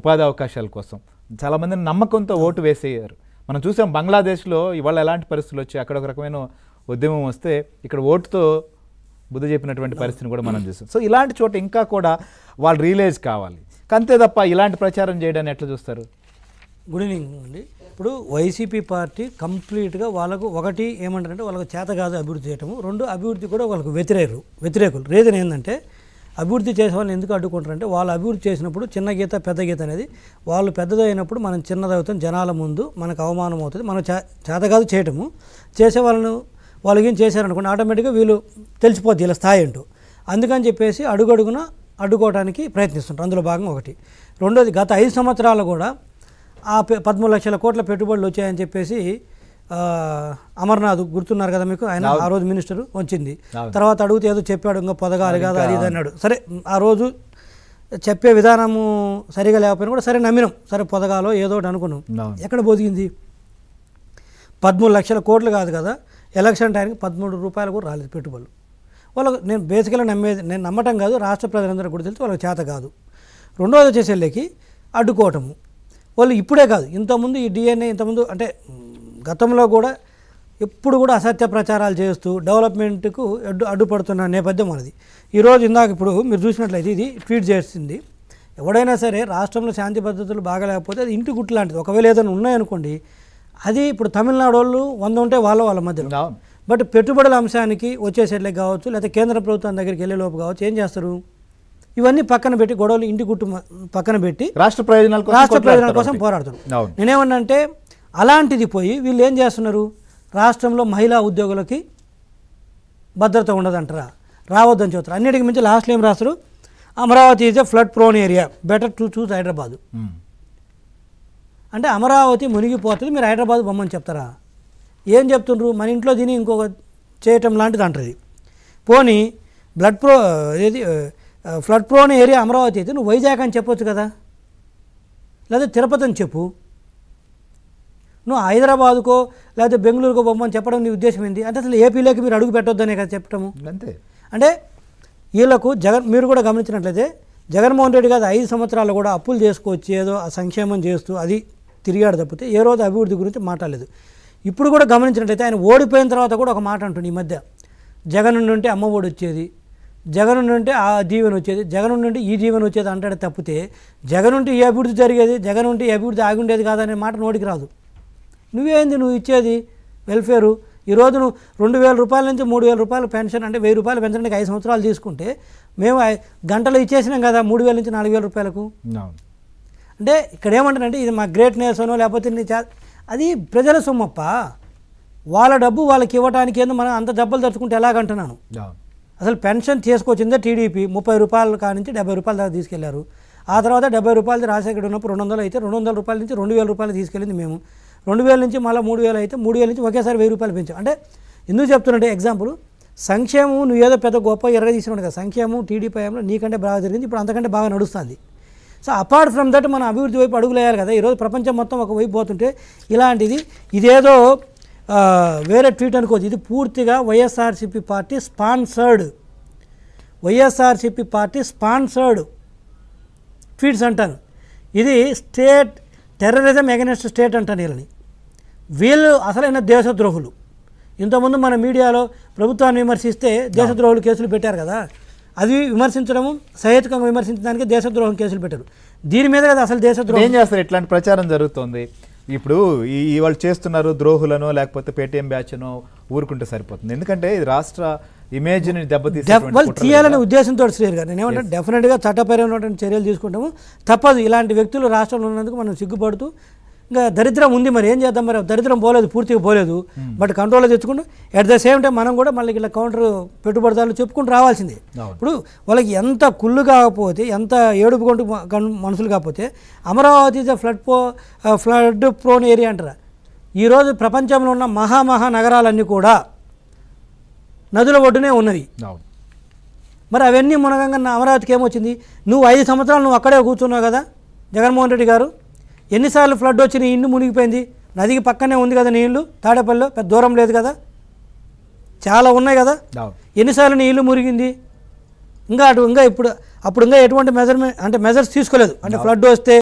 ఉపాధి అవకాశాల కోసం చాలామంది నమ్మకంతో ఓటు వేసేయారు మనం చూసాం బంగ్లాదేశ్లో ఇవాళ ఎలాంటి పరిస్థితులు వచ్చాయి అక్కడ ఒక రకమైన ఉద్యమం వస్తే ఇక్కడ ఓటుతో బుద్ధి చెప్పినటువంటి పరిస్థితిని కూడా మనం చూసాం సో ఇలాంటి చోట ఇంకా కూడా వాళ్ళు రియలైజ్ కావాలి అంతే తప్ప ఇలాంటి ప్రచారం చేయడాన్ని ఎట్లా చూస్తారు గుడ్ ఈవినింగ్ అండి ఇప్పుడు వైసీపీ పార్టీ కంప్లీట్గా వాళ్ళకు ఒకటి ఏమంటారంటే వాళ్ళకు చేత కాదు అభివృద్ధి చేయటము రెండు అభివృద్ధి కూడా వాళ్ళకు వ్యతిరేకులు వ్యతిరేకులు రీజన్ ఏంటంటే అభివృద్ధి చేసే వాళ్ళని ఎందుకు అడ్డుకుంటారంటే వాళ్ళు అభివృద్ధి చేసినప్పుడు చిన్న గీత పెద్ద గీత అనేది వాళ్ళు పెద్దదైనప్పుడు మనం చిన్నదవుతాం జనాల ముందు మనకు అవమానం అవుతుంది మనం చేత కాదు చేయటము చేసే వాళ్ళను వాళ్ళు ఏం చేశారనుకోండి ఆటోమేటిక్గా వీళ్ళు తెలిసిపోద్ది ఇలా స్థాయి అంటూ అందుకని చెప్పేసి అడుగడుగున అడ్డుకోవడానికి ప్రయత్నిస్తుంటారు అందులో భాగం ఒకటి రెండోది గత ఐదు సంవత్సరాలు కూడా ఆ పదమూడు లక్షల కోట్ల పెట్టుబడులు వచ్చాయని చెప్పేసి అమర్నాథ్ గుర్తున్నారు కదా మీకు ఆయన ఆ రోజు మినిస్టర్ వచ్చింది తర్వాత అడిగితే ఏదో చెప్పాడు ఇంకా పొదగాలి కాదు అది ఇది అన్నాడు సరే ఆ రోజు చెప్పే విధానము సరిగా లేకపోయినా కూడా సరే నమ్మినాం సరే పొదగాలో ఏదో ఒకటి అనుకున్నాం ఎక్కడ బొదిగింది పదమూడు లక్షల కోట్లు కాదు కదా ఎలక్షన్ టైంకి పదమూడు రూపాయలు కూడా రాలేదు పెట్టుబడులు వాళ్ళకు నేను బేసికల్గా నమ్మేది నేను నమ్మటం కాదు రాష్ట్ర ప్రజలందరూ కూడా తెలిసి వాళ్ళకి చేత కాదు రెండోది వచ్చేసేళ్ళకి అడ్డుకోవటము వాళ్ళు ఇప్పుడే కాదు ఇంతకుముందు ఈ డిఎన్ఏ ఇంతకుముందు అంటే గతంలో కూడా ఎప్పుడు కూడా అసత్య ప్రచారాలు చేస్తూ డెవలప్మెంట్కు అడ్డు అడ్డుపడుతున్న నేపథ్యం మనది ఈరోజు ఇందాక ఇప్పుడు మీరు చూసినట్లయితే ఇది ట్వీట్ చేస్తుంది ఎవడైనా సరే రాష్ట్రంలో శాంతి పద్ధతులు బాగలేకపోతే అది ఇంటి గుట్టు లాంటిది ఒకవేళ ఏదైనా ఉన్నాయనుకోండి అది ఇప్పుడు తమిళనాడు వాళ్ళు వంద ఉంటే వాళ్ళ వాళ్ళ మధ్యలో బట్ పెట్టుబడుల అంశానికి వచ్చేసేట్లే కావచ్చు లేకపోతే కేంద్ర ప్రభుత్వం దగ్గరికి వెళ్ళే లోపు కావచ్చు ఏం చేస్తారు ఇవన్నీ పక్కన పెట్టి గొడవలు ఇంటి గుట్టు పక్కన పెట్టి రాష్ట్ర ప్రయోజనాల రాష్ట్ర ప్రయోజనాల కోసం పోరాడుతున్నాం అంటే అలాంటిది పోయి వీళ్ళు ఏం చేస్తున్నారు రాష్ట్రంలో మహిళా ఉద్యోగులకి భద్రత ఉండదంటారా రావద్దని చూస్తారు అన్నిటికి మించి లాస్ట్లో ఏం రాస్తారు Amaravati is a flood prone area better to choose Hyderabad hmm. అంటే అమరావతి మునిగిపోతుంది మీరు హైదరాబాద్ బొమ్మని చెప్తారా ఏం చెప్తుండ్రు మన ఇంట్లో తిని ఇంకొక చేయటం లాంటిది అంటది పోనీ బ్లడ్ ప్రో ఏది ఫ్లడ్ ప్రోన్ ఏరియా అమరావతి అయితే నువ్వు వైజాగ్ అని చెప్పొచ్చు కదా లేదా తిరుపతి అని చెప్పు నువ్వు హైదరాబాద్కో లేకపోతే బెంగళూరుకో బొమ్మని చెప్పడం నీ ఉద్దేశం ఏంది అంటే అసలు ఏపీలోకి మీరు అడుగు పెట్టొద్దనే కదా చెప్పటము అంతే అంటే వీళ్ళకు జగన్ మీరు కూడా గమనించినట్లయితే జగన్మోహన్ రెడ్డి గారు ఐదు సంవత్సరాలు కూడా అప్పులు చేసుకోవచ్చు ఏదో సంక్షేమం చేస్తూ అది తిరిగాడు తప్పితే ఏ రోజు అభివృద్ధి గురించి మాట్లాడలేదు ఇప్పుడు కూడా గమనించినట్లయితే ఆయన ఓడిపోయిన తర్వాత కూడా ఒక మాట అంటుంది ఈ మధ్య జగన్ నుండి అమ్మ ఒడి వచ్చేది జగన్ నుండి ఆ దీవెన వచ్చేది జగన్ నుండి ఈ జీవనం వచ్చేది అంటాడు తప్పితే జగన్ ఉంటే ఈ అభివృద్ధి జరిగేది జగన్ ఉంటే ఈ అభివృద్ధి ఆగి ఉండేది కాదనే మాట నోటికి రాదు నువ్వేంది నువ్వు ఇచ్చేది వెల్ఫేరు ఈరోజు నువ్వు రెండు వేల రూపాయల నుంచి మూడు వేల రూపాయలు పెన్షన్ అంటే వెయ్యి రూపాయలు పెంచడానికి ఐదు సంవత్సరాలు తీసుకుంటే మేము గంటలు ఇచ్చేసినాం కదా మూడు వేల నుంచి నాలుగు వేల రూపాయలకు అంటే ఇక్కడ ఏమంటారంటే ఇది మా గ్రేట్ అనో లేకపోతే అది ప్రజల సొమ్మప్ప వాళ్ళ డబ్బు వాళ్ళకి ఇవ్వడానికి ఏందో మనం అంత డబ్బులు తరుచుకుంటే ఎలాగంటున్నాను అసలు పెన్షన్ తీసుకొచ్చిందే టీడీపీ ముప్పై రూపాయల నుంచి డెబ్బై రూపాయల దాకా తీసుకెళ్లారు ఆ తర్వాత డెబ్బై రూపాయలది రాజశేఖర్ ఉన్నప్పుడు రెండు వందలు అయితే రెండు వందల రూపాయల నుంచి రెండు వేల రూపాయలు తీసుకెళ్ళింది మేము రెండు వేల నుంచి మళ్ళీ మూడు వేలు అయితే మూడు వేల నుంచి ఒకేసారి వెయ్యి రూపాయలు పెంచాం అంటే ఎందుకు చెప్తున్నట్టే ఎగ్జాంపుల్ సంక్షేమం నువ్వు ఏదో పెద్ద గొప్ప ఎర్ర తీసుకున్నాడు కదా సంక్షేమం టీడీపీ హయాంలో నీకంటే బాగా జరిగింది ఇప్పుడు అంతకంటే బాగా నడుస్తుంది సో అపార్ట్ ఫ్రమ్ దట్ మనం అభివృద్ధి వైపు అడుగులేయాలి కదా ఈరోజు ప్రపంచం మొత్తం ఒక వైపు పోతుంటే ఇలాంటిది ఇదేదో వేరే ట్వీట్ అనుకోవచ్చు ఇది పూర్తిగా YSRCP party sponsored YSRCP party sponsored tweets అంటాను ఇది స్టేట్ టెర్రరిజం ఎగనెస్ట్ స్టేట్ అంటాను వీళ్ళని వీళ్ళు అసలైన దేశద్రోహులు ఇంతకుముందు మన మీడియాలో ప్రభుత్వాన్ని విమర్శిస్తే దేశద్రోహులు కేసులు పెట్టారు కదా అది విమర్శించడము సహేతుకంగా విమర్శించడానికి దేశద్రోహం కేసులు పెట్టారు దీని మీద కదా అసలు దేశద్రోహం ఏం చేస్తారు ఇట్లాంటి ప్రచారం జరుగుతుంది ఇప్పుడు ఈ వాళ్ళు చేస్తున్నారు ద్రోహులను లేకపోతే పేటీఎం బ్యాచ్ను ఊరుకుంటే సరిపోతుంది ఎందుకంటే ఇది రాష్ట్ర ఇమేజ్ని దెబ్బతీసి వాళ్ళు తీయాలనే ఉద్దేశంతో శ్రీ గారు నేను ఏమంటే డెఫినెట్గా చట్టపరమైనటువంటి చర్యలు తీసుకుంటాము తప్పదు ఇలాంటి వ్యక్తులు రాష్ట్రంలో ఉన్నందుకు మనం సిగ్గుపడుతూ ఇంకా దరిద్రం ఉంది మరి ఏం చేద్దాం మరి దరిద్రం పోలేదు పూర్తిగా పోలేదు బట్ కంట్రోల్లో తెచ్చుకుంటూ అట్ ద సేమ్ టైం మనం కూడా మళ్ళీ ఇలా కౌంటర్ పెట్టుబడిదారులు చెప్పుకుంటూ రావాల్సిందే ఇప్పుడు వాళ్ళకి ఎంత కుళ్ళు కాకపోతే ఎంత ఏడుపు కొంటు మనుషులు కాకపోతే Amaravati is flood pro flood prone area అంటారా ఈరోజు ప్రపంచంలో ఉన్న మహామహా నగరాలన్నీ కూడా నదుల ఒడ్డునే ఉన్నది మరి అవన్నీ మునగంగా అమరావతికి ఏమొచ్చింది నువ్వు ఐదు సంవత్సరాలు నువ్వు అక్కడే కూర్చున్నావు కదా జగన్మోహన్ రెడ్డి గారు ఎన్నిసార్లు ఫ్లడ్ వచ్చి నీ ఇల్లు మునిగిపోయింది నదికి పక్కనే ఉంది కదా నీళ్ళు తాడేపల్లి తాడేపల్లిలో పెద్ద దూరం లేదు కదా చాలా ఉన్నాయి కదా ఎన్నిసార్లు నీ ఇల్లు మురిగింది ఇంకా అటు ఇంకా ఇప్పుడు అప్పుడు ఇంకా ఎటువంటి మెజర్మెంట్ అంటే మెజర్స్ తీసుకోలేదు అంటే ఫ్లడ్ వస్తే